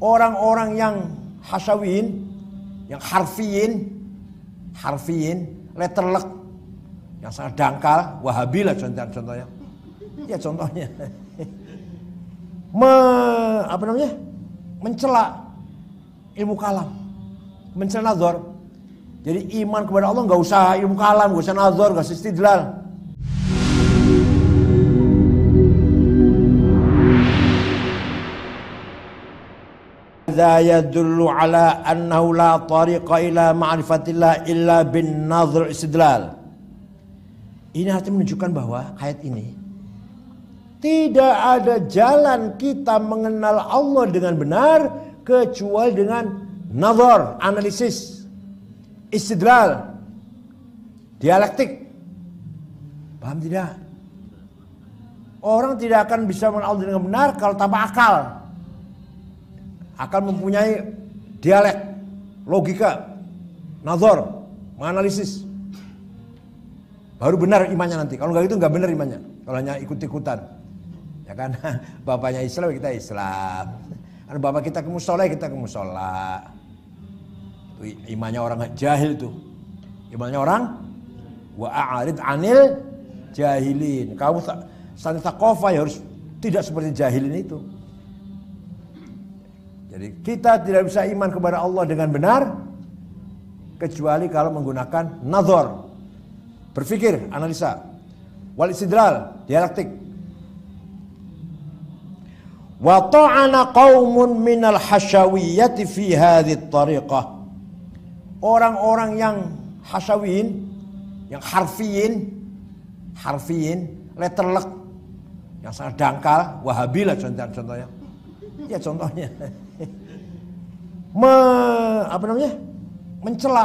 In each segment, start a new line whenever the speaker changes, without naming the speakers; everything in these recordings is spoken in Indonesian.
orang-orang yang hasyawin yang harfiin, letter letterlek, yang sangat dangkal, wahabi lah contohnya. Ya contohnya. Me, apa namanya? Mencela ilmu kalam. Mencela nazar. Jadi iman kepada Allah nggak usah ilmu kalam, nggak usah nazar, nggak usah istidlal. hadza yadullu ala annahu la tariqa ila ma'rifatillah illa bin nadhr istidlal. Ini artinya menunjukkan bahwa ayat ini tidak ada jalan kita mengenal Allah dengan benar kecuali dengan nazar, analisis, istidlal, dialektik. Paham tidak? Orang tidak akan bisa mengenal Allah dengan benar kalau tanpa akal akan mempunyai dialek, logika, nazar, menganalisis. Baru benar imannya nanti. Kalau nggak itu nggak benar imannya. Kalau hanya ikut-ikutan. Ya kan bapaknya Islam ya kita Islam. Kan bapak kita ke musola ya kita ke musola. imannya orang jahil tuh. Imannya orang wa anil jahilin. Kamu santakofa ya harus tidak seperti jahilin itu. Jadi kita tidak bisa iman kepada Allah dengan benar kecuali kalau menggunakan nazar. Berpikir, analisa. Wal istidlal, dialektik. Wa ta'ana qaumun minal hasyawiyyati fi hadhihi tariqah. Orang-orang yang hasyawiyin, yang harfiyin, harfiyin, letterlek, yang sangat dangkal, wahabilah contoh contohnya. Ya contohnya me, apa namanya mencela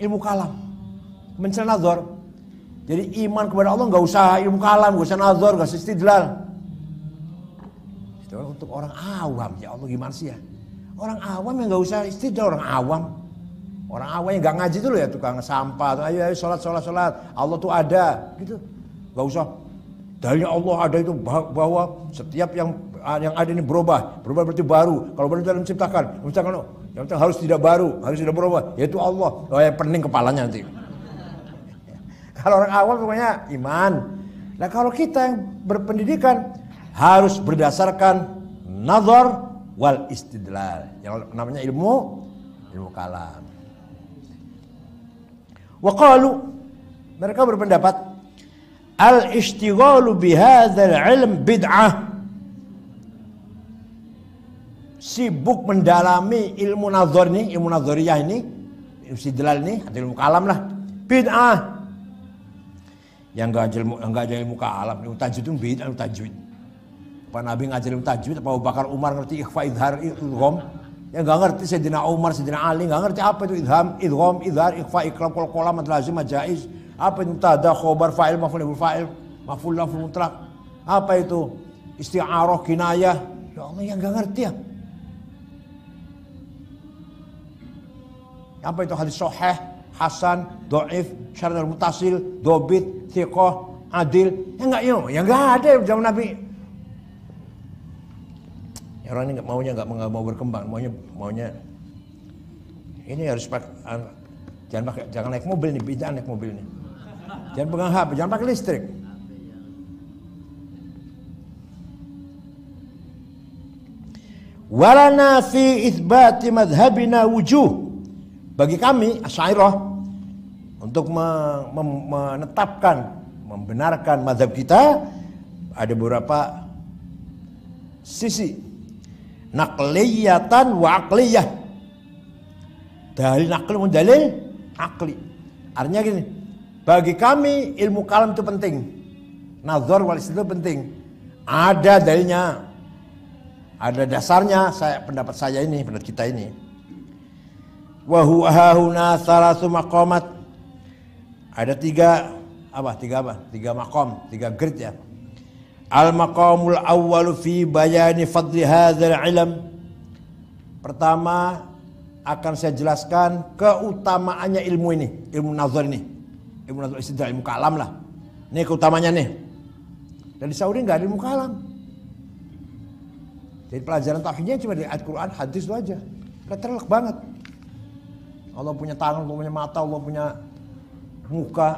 ilmu kalam, mencela nazar. Jadi iman kepada Allah nggak usah ilmu kalam, nggak usah nazar, nggak usah istidlal. Itu untuk orang awam ya Allah gimana sih ya? Orang awam yang nggak usah istidlal, orang awam. Orang awam yang nggak ngaji dulu ya tukang sampah, ayo ayo sholat sholat sholat, Allah tuh ada gitu. Nggak usah. Dalilnya Allah ada itu bahwa setiap yang Ah, yang ada ini berubah. Berubah berarti baru. Kalau baru dalam ciptakan. Menciptakan yang penting harus tidak baru, harus tidak berubah. Yaitu Allah. Oh, yang pening kepalanya nanti. kalau orang awal pokoknya iman. Nah kalau kita yang berpendidikan harus berdasarkan nazar wal istidlal. Yang namanya ilmu ilmu kalam. Waqalu mereka berpendapat al-ishtighalu bihadzal ilm bid'ah sibuk mendalami ilmu nazar ini, ilmu nazariyah ini, ilmu sidlal ini, atau ilmu kalam lah. Bid'ah. Yang enggak ajar ilmu, enggak ajar ilmu kalam, ilmu tajwid itu bid'ah, ilmu tajwid. Apa Nabi ngajar ilmu tajwid, apa Abu Bakar Umar ngerti ikhfa idhar idhom Yang enggak ngerti Sayyidina Umar, Sayyidina Ali enggak ngerti apa itu idham, idhom idhar, ikhfa, ikram, kol kolam, lazim majais Apa itu tada khobar, fa'il, maf'ul, fa'il, maf'ul, lafzul mutlak. Apa itu? istiaroh, kinayah. Ya Allah yang enggak ngerti ya. Apa itu hadis soheh, hasan, doif, syarat mutasil, dobit, Thiqoh adil. Ya enggak, ya, ya enggak ada zaman Nabi. Ya, orang ini enggak maunya enggak, enggak mau berkembang, maunya maunya ini harus pakai jangan pakai jangan naik mobil nih, jangan naik mobil nih. Jangan pegang HP, jangan pakai listrik. Walana fi isbati madhabina wujuh bagi kami asyairah untuk menetapkan, membenarkan mazhab kita ada beberapa sisi naqliyatan wa aqliyah. Dalil nakli mendalil akli. Artinya gini, bagi kami ilmu kalam itu penting. Nazar wal itu penting. Ada dalilnya. Ada dasarnya saya pendapat saya ini, pendapat kita ini. Wahuahuna salasu makomat. Ada tiga apa? Tiga apa? Tiga makom, tiga grid ya. Al makomul awwalu fi bayani fadli hadzal ilm. Pertama akan saya jelaskan keutamaannya ilmu ini, ilmu nazar ini. Ilmu nazar istilah ilmu kalam lah. Ini keutamanya nih. Dan di Saudi nggak ada ilmu kalam. Jadi pelajaran tauhidnya cuma di Al-Quran, hadis itu aja. Gak banget. Allah punya tangan, Allah punya mata, Allah punya muka.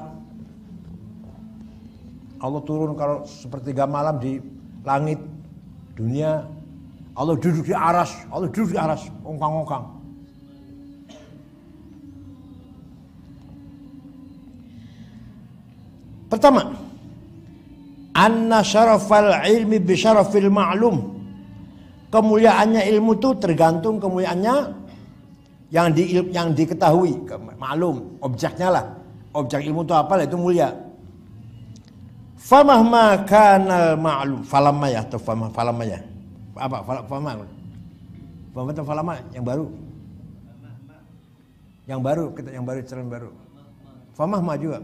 Allah turun kalau sepertiga malam di langit dunia. Allah duduk di aras, Allah duduk di aras, ongkang-ongkang. Pertama, anna syarafal ilmi bi syarafil ma'lum. Kemuliaannya ilmu itu tergantung kemuliaannya yang di yang diketahui maklum objeknya lah objek ilmu itu apa lah itu mulia famahma kana ma'lum falamma ya atau falamma ya apa falamma falamma atau falamma yang baru yang baru kita yang baru cerita baru ma juga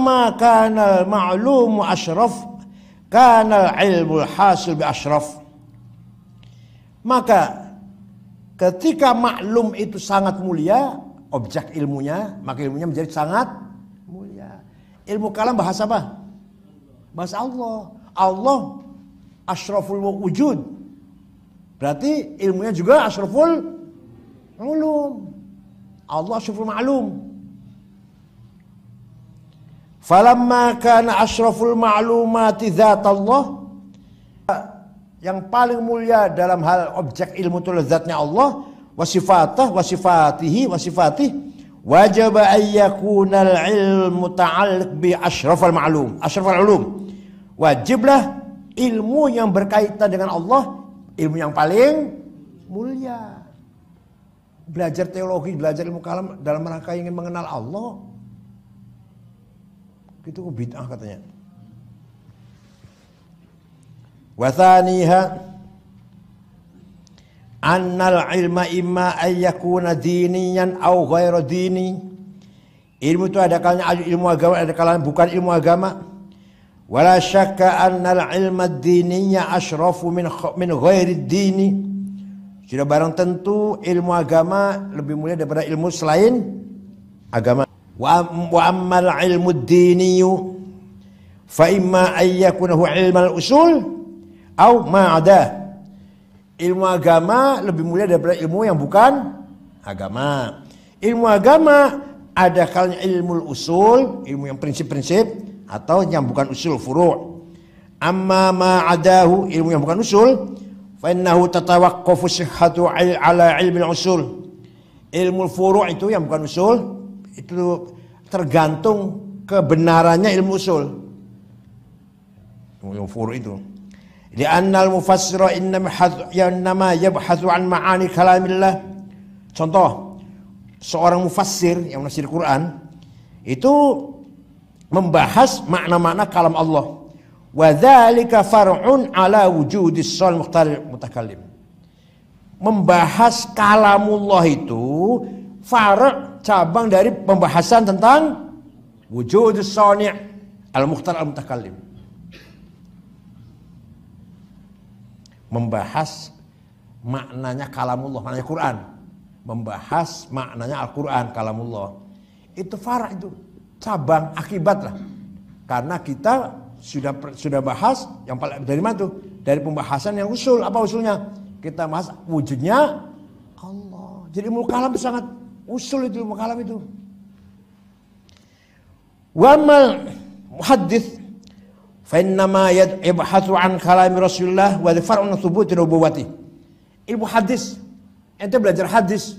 maka nal ma'lum ashraf kana ilmu hasil bi ashraf maka Ketika maklum itu sangat mulia, objek ilmunya, maka ilmunya menjadi sangat mulia. Ilmu kalam bahasa apa? Bahasa Allah. Allah asyraful wujud. Berarti ilmunya juga asyraful ulum. Allah asyraful ma'lum. Falamma kana asyraful ma'lumati dzat Allah yang paling mulia dalam hal objek ilmu itu lezatnya Allah wasifatah wasifatihi wasifatih wajib ayyakunal ilmu ta'alik bi ashrafal ma'lum ashrafal ulum wajiblah ilmu yang berkaitan dengan Allah ilmu yang paling mulia belajar teologi belajar ilmu kalam dalam rangka ingin mengenal Allah itu bid'ah katanya wa annal ilma imma ayyakuna diniyan au ghairu dini ilmu itu ada kalanya ilmu agama ada kalanya bukan ilmu agama wala syakka annal ilma diniya ashrafu min min ghairi dini sudah barang tentu ilmu agama lebih mulia daripada ilmu selain agama wa, wa ammal ilmu diniyu fa imma ayyakuna ilmal usul au ma'ada Ilmu agama lebih mulia daripada ilmu yang bukan agama. Ilmu agama ada kalanya ilmu usul, ilmu yang prinsip-prinsip atau yang bukan usul furu'. Amma ma'adahu ilmu yang bukan usul fa innahu tatawaqqafu ala ilmi usul. Ilmu furu' itu yang bukan usul itu tergantung kebenarannya ilmu usul. Ilmu furu' itu. Li'annal mufassira nama yabhathu an ma'ani kalamillah. Contoh, seorang mufassir yang menafsir Quran itu membahas makna-makna kalam Allah. Wa dzalika far'un ala wujudi sal muhtar mutakallim. Membahas kalamullah itu far' cabang dari pembahasan tentang wujud sani' al muhtar al mutakallim membahas maknanya kalamullah, maknanya Quran. Membahas maknanya Al-Quran, kalamullah. Itu farah itu, cabang, akibat lah. Karena kita sudah sudah bahas yang paling dari mana tuh? Dari pembahasan yang usul, apa usulnya? Kita bahas wujudnya Allah. Jadi ilmu kalam sangat usul itu ilmu itu. Wamal hadis فإنما يبحث عن كلام رسول الله والفرع ثبوت نبوته ilmu hadis ente belajar hadis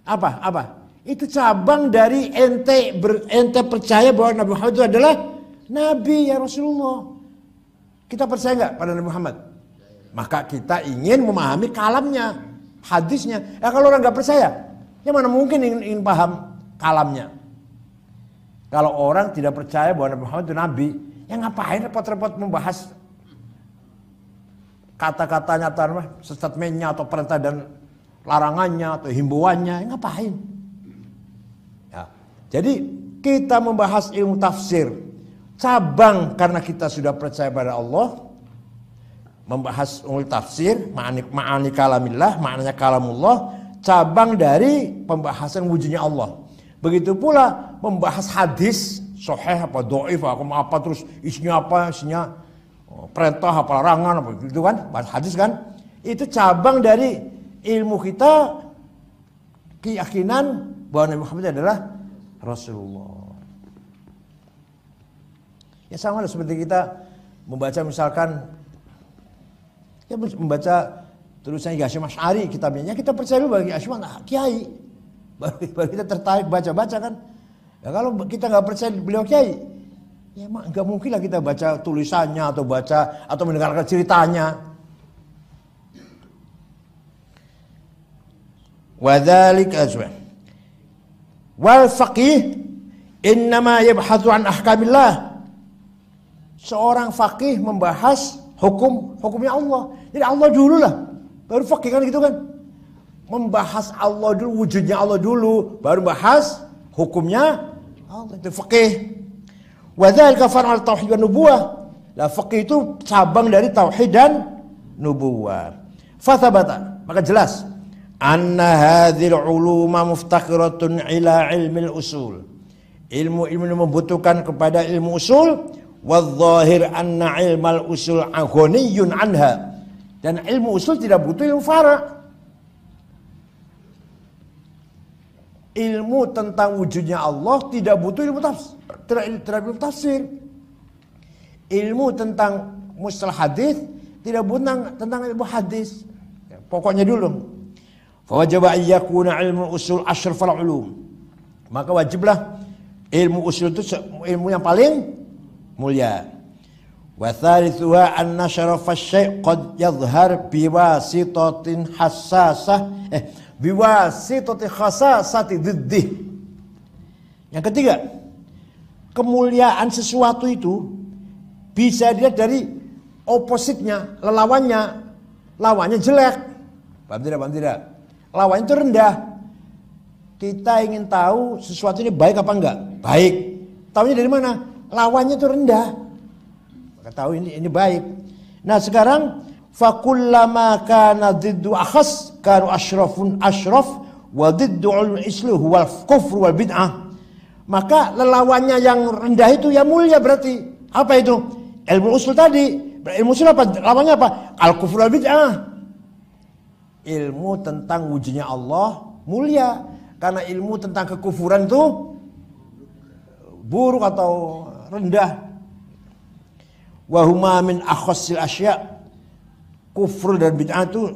apa apa itu cabang dari ente ber, ente percaya bahwa Nabi Muhammad itu adalah Nabi ya Rasulullah kita percaya nggak pada Nabi Muhammad maka kita ingin memahami kalamnya hadisnya ya kalau orang nggak percaya ya mana mungkin ingin, ingin paham kalamnya kalau orang tidak percaya bahwa Nabi Muhammad itu Nabi Ya ngapain repot-repot membahas kata-katanya atau statementnya atau perintah dan larangannya atau himbauannya, ya ngapain? Ya. Jadi kita membahas ilmu tafsir cabang karena kita sudah percaya pada Allah membahas ilmu tafsir ma'ani ma'ani kalamillah maknanya kalamullah cabang dari pembahasan wujudnya Allah begitu pula membahas hadis soheh apa doif aku mau apa terus isinya apa isinya oh, perintah apa larangan apa gitu kan hadis kan itu cabang dari ilmu kita keyakinan bahwa Nabi Muhammad adalah Rasulullah ya sama lah seperti kita membaca misalkan ya membaca tulisan Hasyim Asy'ari kitabnya ya kita percaya bagi Hasyim kiai baru kita tertarik baca-baca kan Ya, kalau kita nggak percaya beliau kiai, ya mak nggak mungkin lah kita baca tulisannya atau baca atau mendengarkan ceritanya. Wadalik azwan. Eh, Wal faqih innama yabhathu an ahkamillah. Seorang faqih membahas hukum hukumnya Allah. Jadi Allah dulu lah. Baru faqih kan gitu kan. Membahas Allah dulu, wujudnya Allah dulu, baru bahas hukumnya Allah itu fakih, Wa kafar al tauhid dan nubuah. Lah fakih itu cabang dari tauhid dan nubuah. Fathabata, maka jelas anna hadhil uluma muftakhiratun ila ilmil usul. Ilmu-ilmu yang membutuhkan kepada ilmu usul Wadzahir anna ilmal usul aghaniyun anha. Dan ilmu usul tidak butuh ilmu farah. ilmu tentang wujudnya Allah tidak butuh ilmu tafsir, tidak, tidak ilmu tafsir. Ilmu tentang mustalah hadis tidak butuh tentang ilmu hadis. Ya, pokoknya dulu. Fawajib ayyakuna ilmu usul asyrafal ulum. Maka wajiblah ilmu usul itu ilmu yang paling mulia. Wa thalithuha anna syarafasy' qad yadhhar biwasitatin hassasah eh biwasitati khasasati diddih. Yang ketiga, kemuliaan sesuatu itu bisa dilihat dari opositnya, lelawannya, lawannya jelek. Paham tidak, paham tidak? Lawannya itu rendah. Kita ingin tahu sesuatu ini baik apa enggak? Baik. Tahu Tahunya dari mana? Lawannya itu rendah. Maka tahu ini ini baik. Nah, sekarang fakullama kana diddu akhas kanu wa diddu islu wal wal bid'ah maka lelawannya yang rendah itu ya mulia berarti apa itu ilmu usul tadi ilmu usul apa lawannya apa al kufur wal bid'ah ilmu tentang wujudnya Allah mulia karena ilmu tentang kekufuran itu buruk atau rendah wahuma min asya' kufur dan bid'ah itu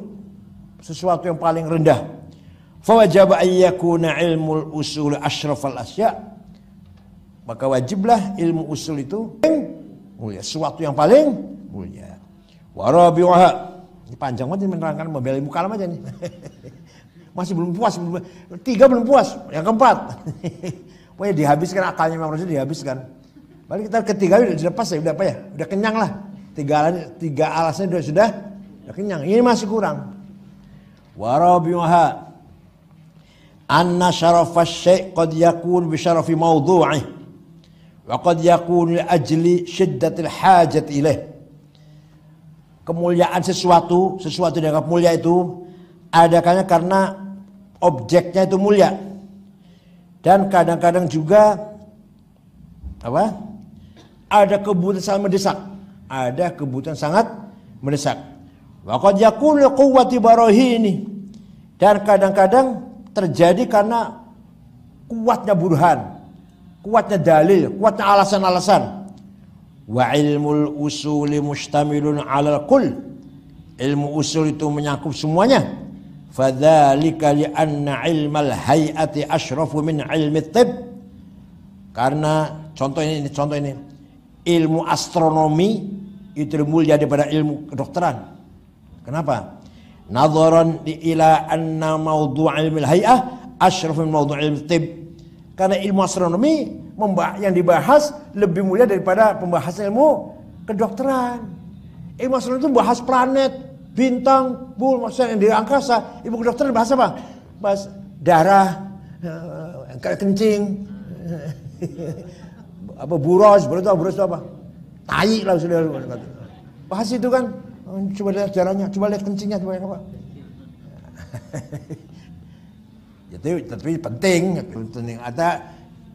sesuatu yang paling rendah. Fawajib ayyakuna ilmul usul asyrafal asya. Maka wajiblah ilmu usul itu yang mulia, sesuatu yang paling mulia. Warabi'uha. Ini panjang banget menerangkan membela ilmu kalam aja nih. Masih belum puas, belum, tiga belum puas, yang keempat. Pokoknya dihabiskan akalnya memang harusnya dihabiskan. Balik kita ketiga udah, pas ya, udah apa ya? Udah kenyang lah. Tiga, tiga alasnya sudah sudah Udah ya, kenyang. Ini masih kurang. Warabiyuha, anna syaraf asy qad yakun bi syarafi mawdu'ih wa qad yakun li ajli syiddatil hajat ilaih. Kemuliaan sesuatu, sesuatu yang dianggap mulia itu adakannya karena objeknya itu mulia. Dan kadang-kadang juga apa? Ada kebutuhan sangat mendesak. Ada kebutuhan sangat mendesak. Waqad yakunu quwwati barahini. Dan kadang-kadang terjadi karena kuatnya burhan, kuatnya dalil, kuatnya alasan-alasan. Wa ilmul usuli mustamilun alal kul. Ilmu usul itu menyakup semuanya. Fadzalika li'anna ilmal hay'ati ashrafu min ilmi tib. Karena contoh ini, ini contoh ini. Ilmu astronomi itu lebih mulia daripada ilmu kedokteran Kenapa? Nadharan ila anna maudhu' ilmi al-hay'ah asyraf min maudhu' ilmi tib. Karena ilmu astronomi yang dibahas lebih mulia daripada pembahasan ilmu kedokteran. Ilmu astronomi itu bahas planet, bintang, bul, maksudnya yang di angkasa. Ilmu kedokteran bahas apa? Bahas darah, eh, kencing, apa buros, buros apa? Buros itu apa? Tai lah sudah. Bahas itu kan. Hmm, coba lihat caranya, coba lihat kencingnya, coba lihat apa. Jadi, tapi penting, penting ada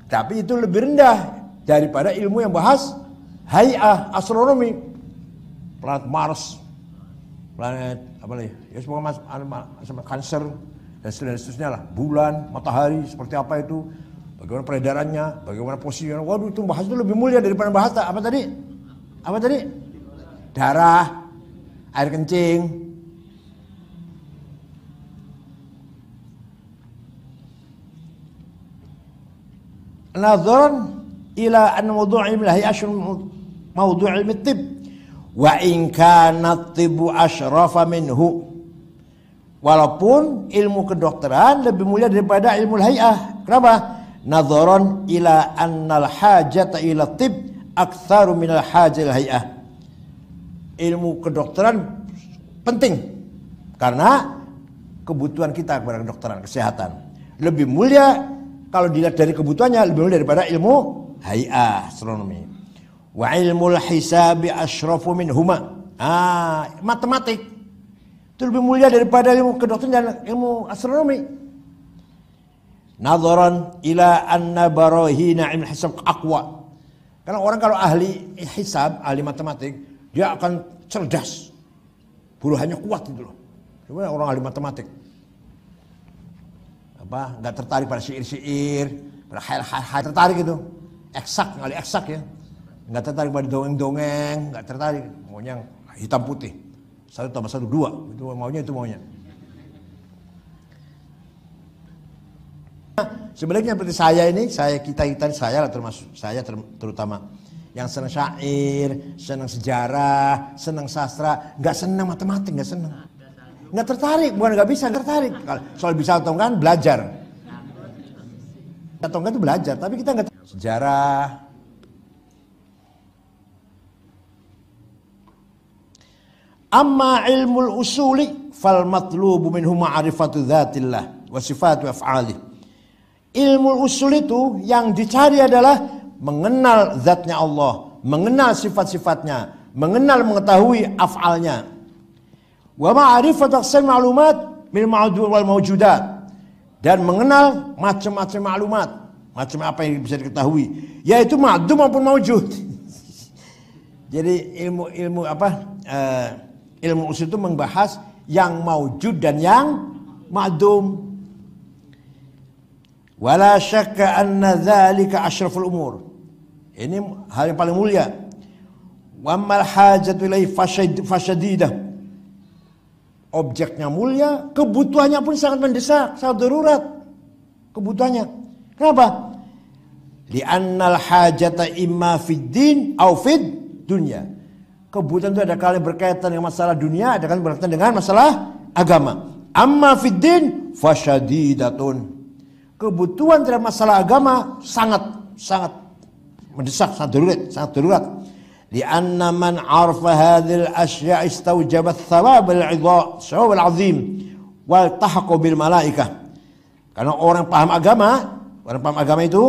tapi itu lebih rendah daripada ilmu yang bahas hayah astronomi planet Mars planet apa lagi ya semua mas, kanker dan seterusnya lah bulan matahari seperti apa itu bagaimana peredarannya bagaimana posisinya waduh itu bahas itu lebih mulia daripada bahas apa tadi apa tadi darah air kencing. Nadharan ila an mawdu'i bil hayashun mawdu' ilmi tib wa in kana tibu asyrafa minhu walaupun ilmu kedokteran lebih mulia daripada ilmu hayah kenapa nadharan ila annal hajata ila tib aktsaru minal hajil hayah ilmu kedokteran penting karena kebutuhan kita kepada kedokteran kesehatan lebih mulia kalau dilihat dari kebutuhannya lebih mulia daripada ilmu hai'a astronomi wa ilmu hisabi asyrafu min huma ah matematik itu lebih mulia daripada ilmu kedokteran dan ilmu astronomi nadharan ila anna barahina ilmu hisab aqwa karena orang kalau ahli hisab ahli matematik dia akan cerdas. hanya kuat gitu loh. Cuma orang ahli matematik. Apa? Nggak tertarik pada syair-syair, pada hal-hal tertarik itu. Eksak, ngali eksak ya. Nggak tertarik pada dongeng-dongeng, nggak tertarik. Maunya hitam putih. Satu tambah satu dua. Itu maunya itu maunya. Nah, sebaliknya seperti saya ini, saya kita kita saya lah termasuk saya terutama yang senang syair, senang sejarah, senang sastra, nggak senang matematik, nggak senang. Nggak tertarik, bukan nggak bisa, nggak tertarik. Soal bisa atau enggak kan belajar. Atau enggak itu belajar, tapi kita nggak sejarah. Amma ilmul usuli fal matlubu minhu ma'rifatu dzatillah wa sifatu af'alih. Ilmu usul itu yang dicari adalah mengenal zatnya Allah, mengenal sifat-sifatnya, mengenal mengetahui afalnya. Wa ma'rifat aqsam ma'lumat mil ma'dud wal mawjudat dan mengenal macam-macam maklumat, macam apa yang bisa diketahui, yaitu ma'dum maupun mawjud. Jadi ilmu-ilmu apa? Uh, ilmu usul itu membahas yang maujud dan yang ma'dum. Wala syakka anna dzalika asyraful umur. Ini hal yang paling mulia. Wa mal hajatu ilaihi fasyadidah. Objeknya mulia, kebutuhannya pun sangat mendesak, sangat darurat. Kebutuhannya. Kenapa? annal hajata imma fid din au fid dunya. Kebutuhan itu ada kali berkaitan dengan masalah dunia, ada kali berkaitan dengan masalah agama. Amma fid din fasyadidatun. Kebutuhan terhadap masalah agama sangat sangat mendesak sangat darurat sangat darurat lianna man arfa hadhil asya al thawab al-idha thawab al-azim wal tahqu bil malaikah karena orang paham agama orang paham agama itu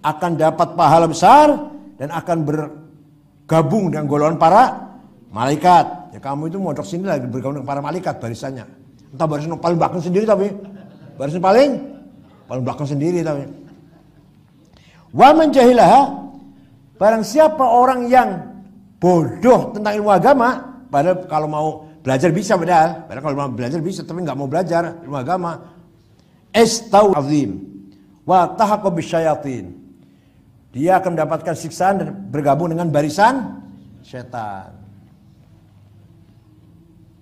akan dapat pahala besar dan akan bergabung dengan golongan para malaikat ya kamu itu mau sini lagi bergabung dengan para malaikat barisannya entah barisan paling belakang sendiri tapi barisan paling paling belakang sendiri tapi wa man jahilaha Barang siapa orang yang bodoh tentang ilmu agama, padahal kalau mau belajar bisa padahal, padahal kalau mau belajar bisa tapi nggak mau belajar ilmu agama. Estau azim wa tahaqqa bisyayatin. Dia akan mendapatkan siksaan dan bergabung dengan barisan setan.